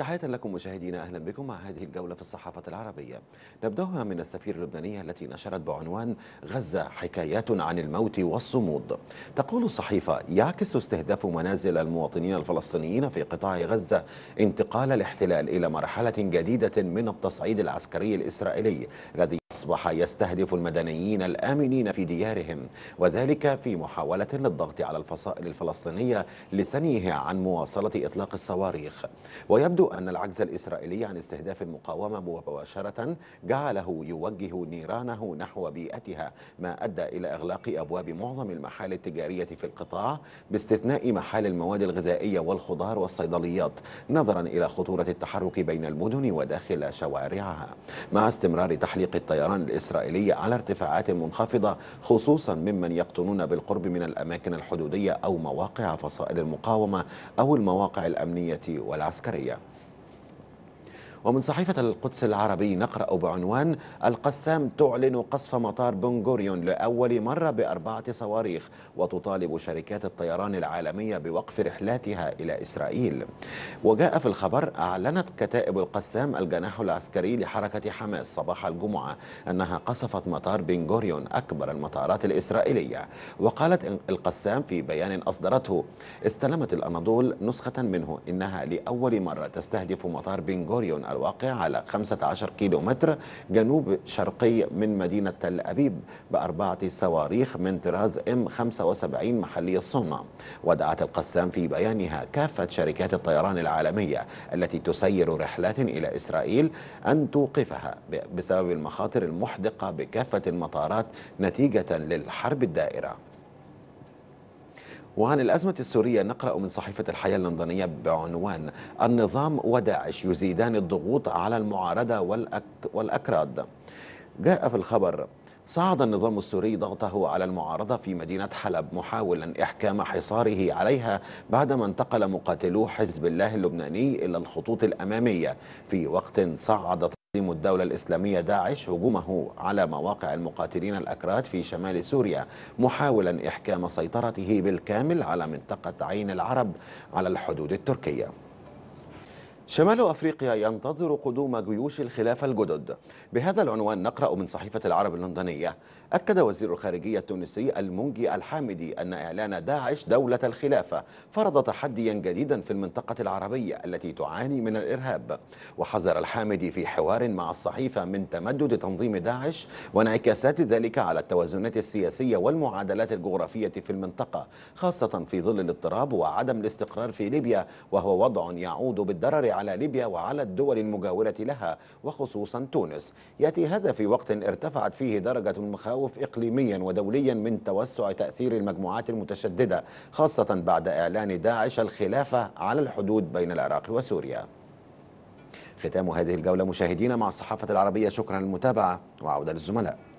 تحية لكم مشاهدينا أهلا بكم مع هذه الجولة في الصحافة العربية نبدأها من السفير اللبنانية التي نشرت بعنوان غزة حكايات عن الموت والصمود تقول الصحيفة يعكس استهداف منازل المواطنين الفلسطينيين في قطاع غزة انتقال الاحتلال إلى مرحلة جديدة من التصعيد العسكري الإسرائيلي الذي أصبح يستهدف المدنيين الآمنين في ديارهم وذلك في محاولة للضغط على الفصائل الفلسطينية لثنيه عن مواصلة إطلاق الصواريخ ويبدو أن العجز الإسرائيلي عن استهداف المقاومة مباشرة جعله يوجه نيرانه نحو بيئتها ما أدى إلى إغلاق أبواب معظم المحال التجارية في القطاع باستثناء محال المواد الغذائية والخضار والصيدليات نظرا إلى خطورة التحرك بين المدن وداخل شوارعها مع استمرار تحليق الطيران الإسرائيلية على ارتفاعات منخفضة خصوصا ممن يقطنون بالقرب من الأماكن الحدودية أو مواقع فصائل المقاومة أو المواقع الأمنية والعسكرية ومن صحيفة القدس العربي نقرأ بعنوان القسام تعلن قصف مطار بنغوريون لأول مرة بأربعة صواريخ وتطالب شركات الطيران العالمية بوقف رحلاتها إلى إسرائيل وجاء في الخبر أعلنت كتائب القسام الجناح العسكري لحركة حماس صباح الجمعة أنها قصفت مطار بنغوريون أكبر المطارات الإسرائيلية وقالت القسام في بيان أصدرته استلمت الأناضول نسخة منه إنها لأول مرة تستهدف مطار بنغوريون الواقع على 15 كيلو متر جنوب شرقي من مدينة تل أبيب بأربعة صواريخ من طراز ام 75 محلي الصنع ودعت القسام في بيانها كافة شركات الطيران العالمية التي تسير رحلات إلى إسرائيل أن توقفها بسبب المخاطر المحدقة بكافة المطارات نتيجة للحرب الدائرة وعن الأزمة السورية نقرأ من صحيفة الحياة اللندنية بعنوان النظام وداعش يزيدان الضغوط على المعارضة والأكراد جاء في الخبر صعد النظام السوري ضغطه على المعارضة في مدينة حلب محاولا إحكام حصاره عليها بعدما انتقل مقاتلو حزب الله اللبناني إلى الخطوط الأمامية في وقت صعدت تنظيم الدولة الإسلامية داعش هجومه على مواقع المقاتلين الأكراد في شمال سوريا محاولا إحكام سيطرته بالكامل على منطقة عين العرب على الحدود التركية شمال أفريقيا ينتظر قدوم جيوش الخلافة الجدد بهذا العنوان نقرأ من صحيفة العرب اللندنية أكد وزير الخارجية التونسي المونجي الحامدي أن إعلان داعش دولة الخلافة فرض تحديا جديدا في المنطقة العربية التي تعاني من الإرهاب وحذر الحامدي في حوار مع الصحيفة من تمدد تنظيم داعش وانعكاسات ذلك على التوازنات السياسية والمعادلات الجغرافية في المنطقة خاصة في ظل الاضطراب وعدم الاستقرار في ليبيا وهو وضع يعود بالضرر على ليبيا وعلى الدول المجاورة لها وخصوصا تونس يأتي هذا في وقت ارتفعت فيه درجة المخاوف إقليميا ودوليا من توسع تأثير المجموعات المتشددة خاصة بعد إعلان داعش الخلافة على الحدود بين العراق وسوريا ختام هذه الجولة مشاهدينا مع الصحافة العربية شكرا للمتابعة وعودة للزملاء